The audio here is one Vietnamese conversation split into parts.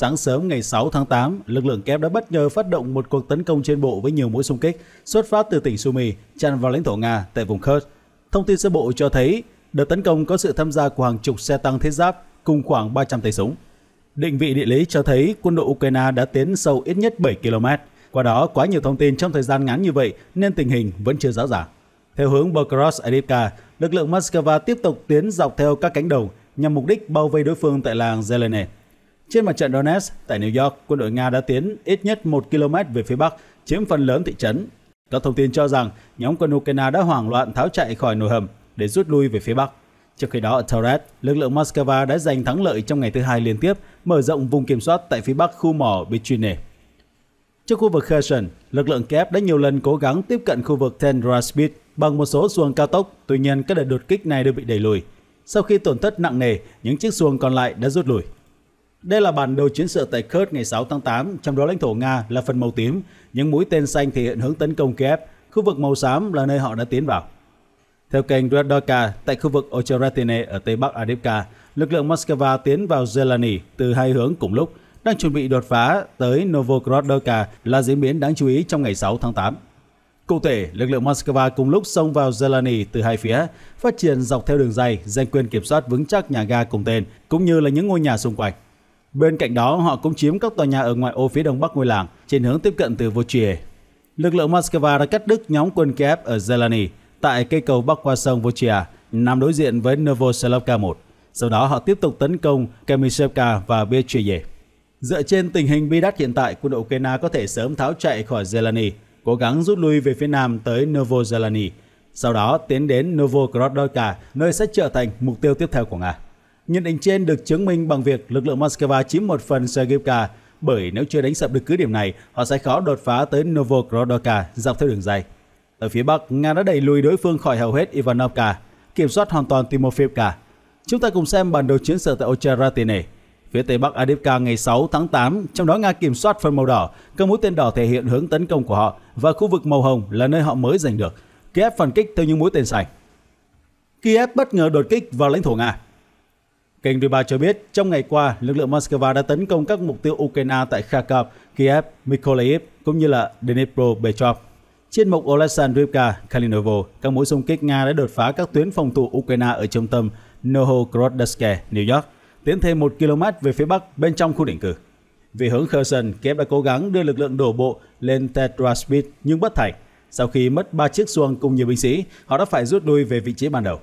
Sáng sớm ngày 6 tháng 8, lực lượng kép đã bất ngờ phát động một cuộc tấn công trên bộ với nhiều mũi xung kích xuất phát từ tỉnh Sumy tràn vào lãnh thổ Nga tại vùng Kherson. Thông tin sơ bộ cho thấy đợt tấn công có sự tham gia của hàng chục xe tăng thiết giáp cùng khoảng 300 tay súng. Định vị địa lý cho thấy quân đội Ukraine đã tiến sâu ít nhất 7 km. Qua đó, quá nhiều thông tin trong thời gian ngắn như vậy nên tình hình vẫn chưa rõ ràng. Theo hướng Belgorod Adivka, lực lượng Moscow tiếp tục tiến dọc theo các cánh đồng nhằm mục đích bao vây đối phương tại làng Zelene. Trên mặt trận Donetsk, tại New York, quân đội Nga đã tiến ít nhất 1 km về phía bắc, chiếm phần lớn thị trấn. Các thông tin cho rằng nhóm quân Ukraine đã hoảng loạn tháo chạy khỏi nồi hầm để rút lui về phía bắc. Trong khi đó ở Taurat, lực lượng Moscow đã giành thắng lợi trong ngày thứ hai liên tiếp, mở rộng vùng kiểm soát tại phía bắc khu mỏ Bichine. Trước khu vực Kherson, lực lượng Kiev đã nhiều lần cố gắng tiếp cận khu vực Tendraspit bằng một số xuồng cao tốc, tuy nhiên các đợt đột kích này đều bị đẩy lùi. Sau khi tổn thất nặng nề, những chiếc xuồng còn lại đã rút lui. Đây là bản đồ chiến sự tại Kursk ngày 6 tháng 8, trong đó lãnh thổ Nga là phần màu tím, những mũi tên xanh thể hiện hướng tấn công Kiev, khu vực màu xám là nơi họ đã tiến vào. Theo kênh Radarka, tại khu vực Ocheretine ở tây bắc Adivka, lực lượng Moscow tiến vào Zeleny từ hai hướng cùng lúc, đang chuẩn bị đột phá tới Novogrodovka là diễn biến đáng chú ý trong ngày 6 tháng 8. Cụ thể, lực lượng Moscow cùng lúc xông vào Zeleny từ hai phía, phát triển dọc theo đường dây, giành quyền kiểm soát vững chắc nhà ga cùng tên, cũng như là những ngôi nhà xung quanh. Bên cạnh đó, họ cũng chiếm các tòa nhà ở ngoại ô phía đông bắc ngôi làng trên hướng tiếp cận từ Vochie. Lực lượng Moscow đã cắt đứt nhóm quân Kiev ở Zelany tại cây cầu bắc qua sông Vochia nằm đối diện với Novoselovka 1. Sau đó họ tiếp tục tấn công Kamishevka và Bechuye. Dựa trên tình hình bi đát hiện tại, quân đội Ukraine có thể sớm tháo chạy khỏi Zelany, cố gắng rút lui về phía nam tới Novozelany, sau đó tiến đến Novokrodovka, nơi sẽ trở thành mục tiêu tiếp theo của Nga. Nhận định trên được chứng minh bằng việc lực lượng Moscow chiếm một phần Sergivka, bởi nếu chưa đánh sập được cứ điểm này, họ sẽ khó đột phá tới Novogrodovka dọc theo đường dài. Ở phía Bắc, Nga đã đẩy lùi đối phương khỏi hầu hết Ivanovka, kiểm soát hoàn toàn Timofivka. Chúng ta cùng xem bản đồ chiến sự tại Ocharatine. Phía Tây Bắc Adivka ngày 6 tháng 8, trong đó Nga kiểm soát phần màu đỏ, các mũi tên đỏ thể hiện hướng tấn công của họ và khu vực màu hồng là nơi họ mới giành được. Kiev phản kích theo những mũi tên sành. Kiev bất ngờ đột kích vào lãnh thổ Nga. Kênh Duba cho biết, trong ngày qua, lực lượng Moscow đã tấn công các mục tiêu Ukraine tại Kharkov, Kiev, Mykolaiv cũng như là Dnipropetrovsk. Trên mục Oleksandrivka, Kalinovo, các mũi xung kích Nga đã đột phá các tuyến phòng thủ Ukraine ở trung tâm Nohokrodske, New York, tiến thêm 1 km về phía bắc bên trong khu định cư. Về hướng Kherson, Kiev đã cố gắng đưa lực lượng đổ bộ lên Tetraspid nhưng bất thành. Sau khi mất 3 chiếc xuồng cùng nhiều binh sĩ, họ đã phải rút lui về vị trí ban đầu.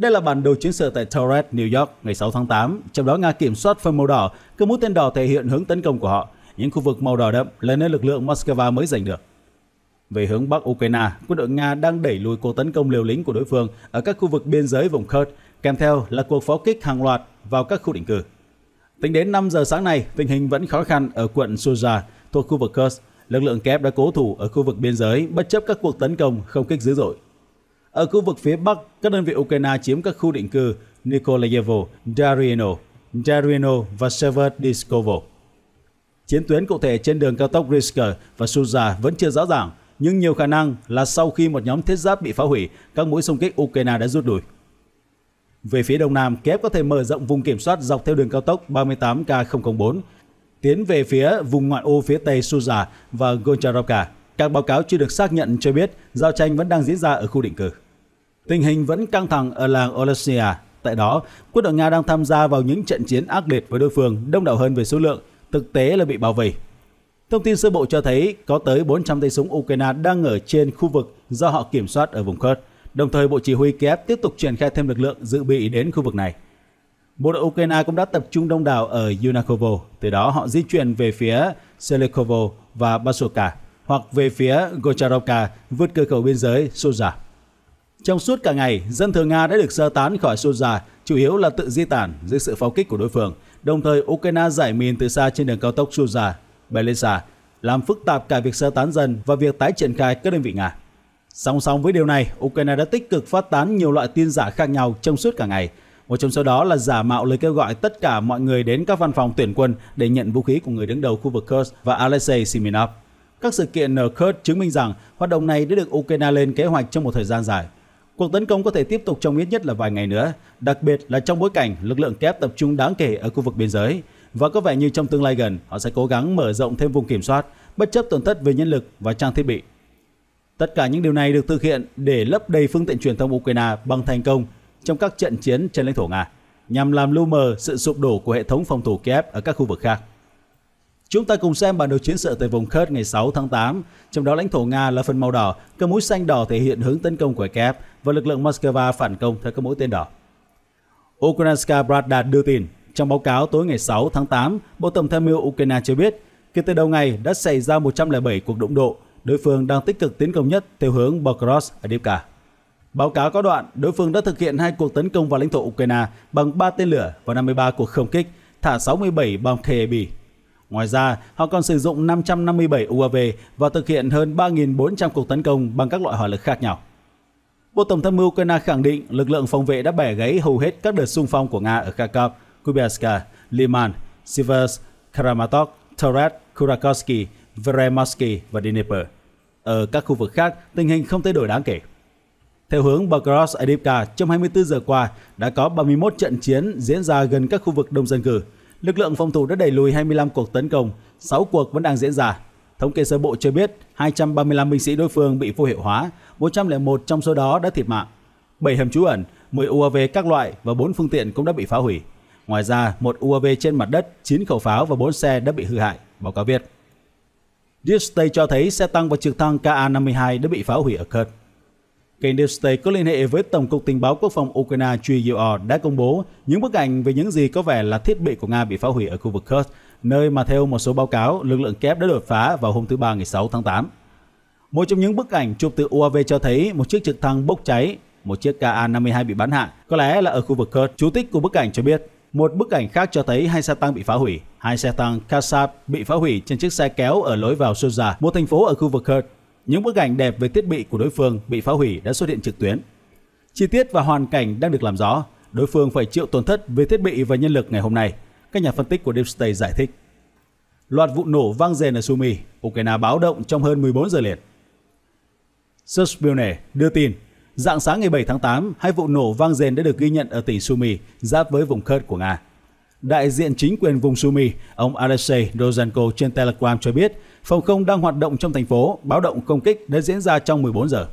Đây là bản đồ chiến sự tại Torres, New York ngày 6 tháng 8, trong đó Nga kiểm soát phần màu đỏ, các mũi tên đỏ thể hiện hướng tấn công của họ. Những khu vực màu đỏ đậm là nơi lực lượng Moscow mới giành được. Về hướng Bắc Ukraine, quân đội Nga đang đẩy lùi cuộc tấn công liều lĩnh của đối phương ở các khu vực biên giới vùng Kherson, kèm theo là cuộc pháo kích hàng loạt vào các khu định cư. Tính đến 5 giờ sáng nay, tình hình vẫn khó khăn ở quận Suza thuộc khu vực Kherson. Lực lượng kép đã cố thủ ở khu vực biên giới bất chấp các cuộc tấn công không kích dữ dội. Ở khu vực phía Bắc, các đơn vị Ukraine chiếm các khu định cư Nikolayevo, Darino, Darino và Severdiskovo. Chiến tuyến cụ thể trên đường cao tốc Rizka và Suza vẫn chưa rõ ràng, nhưng nhiều khả năng là sau khi một nhóm thiết giáp bị phá hủy, các mũi xung kích Ukraine đã rút lui. Về phía đông nam, Kiev có thể mở rộng vùng kiểm soát dọc theo đường cao tốc 38K004, tiến về phía vùng ngoại ô phía tây Suza và Goncharovka. Các báo cáo chưa được xác nhận cho biết giao tranh vẫn đang diễn ra ở khu định cư. Tình hình vẫn căng thẳng ở làng Olesia. Tại đó, quân đội Nga đang tham gia vào những trận chiến ác liệt với đối phương đông đảo hơn về số lượng, thực tế là bị bảo vệ. Thông tin sơ bộ cho thấy có tới 400 tay súng Ukraine đang ở trên khu vực do họ kiểm soát ở vùng Kurd. Đồng thời, Bộ Chỉ huy Kiev tiếp tục triển khai thêm lực lượng dự bị đến khu vực này. Bộ đội Ukraine cũng đã tập trung đông đảo ở Yunakovo, từ đó họ di chuyển về phía Selikovo và Basurka hoặc về phía Gocharovka vượt cửa khẩu biên giới Suza. Trong suốt cả ngày, dân thường Nga đã được sơ tán khỏi Suza, chủ yếu là tự di tản dưới sự pháo kích của đối phương. Đồng thời, Ukraine giải mìn từ xa trên đường cao tốc Suza, Belisa, làm phức tạp cả việc sơ tán dân và việc tái triển khai các đơn vị Nga. Song song với điều này, Ukraine đã tích cực phát tán nhiều loại tin giả khác nhau trong suốt cả ngày. Một trong số đó là giả mạo lời kêu gọi tất cả mọi người đến các văn phòng tuyển quân để nhận vũ khí của người đứng đầu khu vực Kursk và Alexei Siminov. Các sự kiện ở ờ, Kurd chứng minh rằng hoạt động này đã được Ukraine lên kế hoạch trong một thời gian dài. Cuộc tấn công có thể tiếp tục trong ít nhất là vài ngày nữa, đặc biệt là trong bối cảnh lực lượng kép tập trung đáng kể ở khu vực biên giới. Và có vẻ như trong tương lai gần, họ sẽ cố gắng mở rộng thêm vùng kiểm soát, bất chấp tổn thất về nhân lực và trang thiết bị. Tất cả những điều này được thực hiện để lấp đầy phương tiện truyền thông Ukraine bằng thành công trong các trận chiến trên lãnh thổ Nga, nhằm làm lưu mờ sự sụp đổ của hệ thống phòng thủ Kiev ở các khu vực khác. Chúng ta cùng xem bản đồ chiến sự tại vùng Kurd ngày 6 tháng 8, trong đó lãnh thổ Nga là phần màu đỏ, các mũi xanh đỏ thể hiện hướng tấn công của Kiev và lực lượng Moscow phản công theo các mũi tên đỏ. Ukrainska Pravda đưa tin, trong báo cáo tối ngày 6 tháng 8, Bộ Tổng tham mưu Ukraine cho biết, kể từ đầu ngày đã xảy ra 107 cuộc đụng độ, đối phương đang tích cực tiến công nhất theo hướng Belgorod ở Divka. Báo cáo có đoạn, đối phương đã thực hiện hai cuộc tấn công vào lãnh thổ Ukraine bằng 3 tên lửa và 53 cuộc không kích, thả 67 bom KAB Ngoài ra, họ còn sử dụng 557 UAV và thực hiện hơn 3.400 cuộc tấn công bằng các loại hỏa lực khác nhau. Bộ Tổng tham mưu Ukraine khẳng định lực lượng phòng vệ đã bẻ gãy hầu hết các đợt xung phong của Nga ở Kharkov, Kubiaska, Liman, Sivers, Kramatorsk, Torres, Kurakovsky, Veremovsky và Dnipro. Ở các khu vực khác, tình hình không thay đổi đáng kể. Theo hướng Belgorod Adipka trong 24 giờ qua đã có 31 trận chiến diễn ra gần các khu vực đông dân cư, lực lượng phòng thủ đã đẩy lùi 25 cuộc tấn công, 6 cuộc vẫn đang diễn ra. Thống kê sơ bộ cho biết 235 binh sĩ đối phương bị vô hiệu hóa, 101 trong số đó đã thiệt mạng. 7 hầm trú ẩn, 10 UAV các loại và 4 phương tiện cũng đã bị phá hủy. Ngoài ra, một UAV trên mặt đất, 9 khẩu pháo và 4 xe đã bị hư hại, báo cáo viết. Deep State cho thấy xe tăng và trực thăng Ka-52 đã bị phá hủy ở Kurd. Kênh Newsday có liên hệ với Tổng cục Tình báo Quốc phòng Ukraine GUR đã công bố những bức ảnh về những gì có vẻ là thiết bị của Nga bị phá hủy ở khu vực Kursk, nơi mà theo một số báo cáo, lực lượng kép đã đột phá vào hôm thứ Ba ngày 6 tháng 8. Một trong những bức ảnh chụp từ UAV cho thấy một chiếc trực thăng bốc cháy, một chiếc Ka-52 bị bắn hạ, có lẽ là ở khu vực Kursk. Chủ tích của bức ảnh cho biết, một bức ảnh khác cho thấy hai xe tăng bị phá hủy. Hai xe tăng Kassab bị phá hủy trên chiếc xe kéo ở lối vào Suza, một thành phố ở khu vực Kurd. Những bức ảnh đẹp về thiết bị của đối phương bị phá hủy đã xuất hiện trực tuyến. Chi tiết và hoàn cảnh đang được làm rõ, đối phương phải chịu tổn thất về thiết bị và nhân lực ngày hôm nay, các nhà phân tích của Deep State giải thích. Loạt vụ nổ vang dền ở Sumi, Ukraine báo động trong hơn 14 giờ liền. Suspilne đưa tin, dạng sáng ngày 7 tháng 8, hai vụ nổ vang dền đã được ghi nhận ở tỉnh Sumi, giáp với vùng Kurd của Nga. Đại diện chính quyền vùng Sumy, ông Alexei Rozhenko trên Telegram cho biết phòng không đang hoạt động trong thành phố, báo động công kích đã diễn ra trong 14 giờ.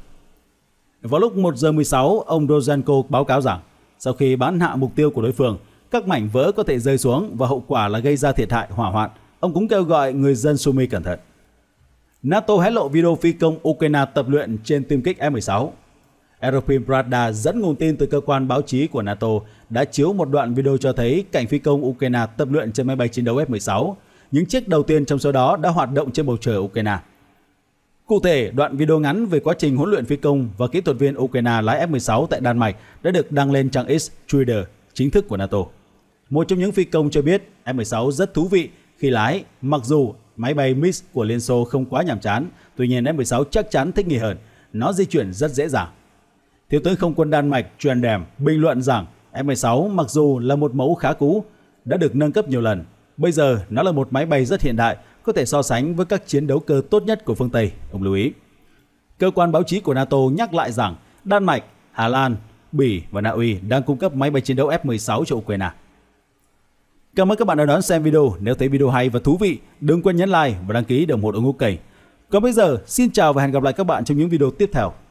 Vào lúc 1 giờ 16, ông Rozhenko báo cáo rằng sau khi bắn hạ mục tiêu của đối phương, các mảnh vỡ có thể rơi xuống và hậu quả là gây ra thiệt hại hỏa hoạn. Ông cũng kêu gọi người dân Sumy cẩn thận. NATO hé lộ video phi công Ukraine tập luyện trên tiêm kích F-16. European Pravda dẫn nguồn tin từ cơ quan báo chí của NATO đã chiếu một đoạn video cho thấy cảnh phi công Ukraine tập luyện trên máy bay chiến đấu F-16. Những chiếc đầu tiên trong số đó đã hoạt động trên bầu trời Ukraine. Cụ thể, đoạn video ngắn về quá trình huấn luyện phi công và kỹ thuật viên Ukraine lái F-16 tại Đan Mạch đã được đăng lên trang X Twitter chính thức của NATO. Một trong những phi công cho biết F-16 rất thú vị khi lái, mặc dù máy bay MiG của Liên Xô không quá nhàm chán, tuy nhiên F-16 chắc chắn thích nghi hơn, nó di chuyển rất dễ dàng. Thiếu tướng không quân Đan Mạch truyền đèm bình luận rằng F-16 mặc dù là một mẫu khá cũ, đã được nâng cấp nhiều lần. Bây giờ nó là một máy bay rất hiện đại, có thể so sánh với các chiến đấu cơ tốt nhất của phương Tây, ông lưu ý. Cơ quan báo chí của NATO nhắc lại rằng Đan Mạch, Hà Lan, Bỉ và Na Uy đang cung cấp máy bay chiến đấu F-16 cho Ukraine. Cảm ơn các bạn đã đón xem video. Nếu thấy video hay và thú vị, đừng quên nhấn like và đăng ký để ủng hộ đội ngũ kênh. Còn bây giờ, xin chào và hẹn gặp lại các bạn trong những video tiếp theo.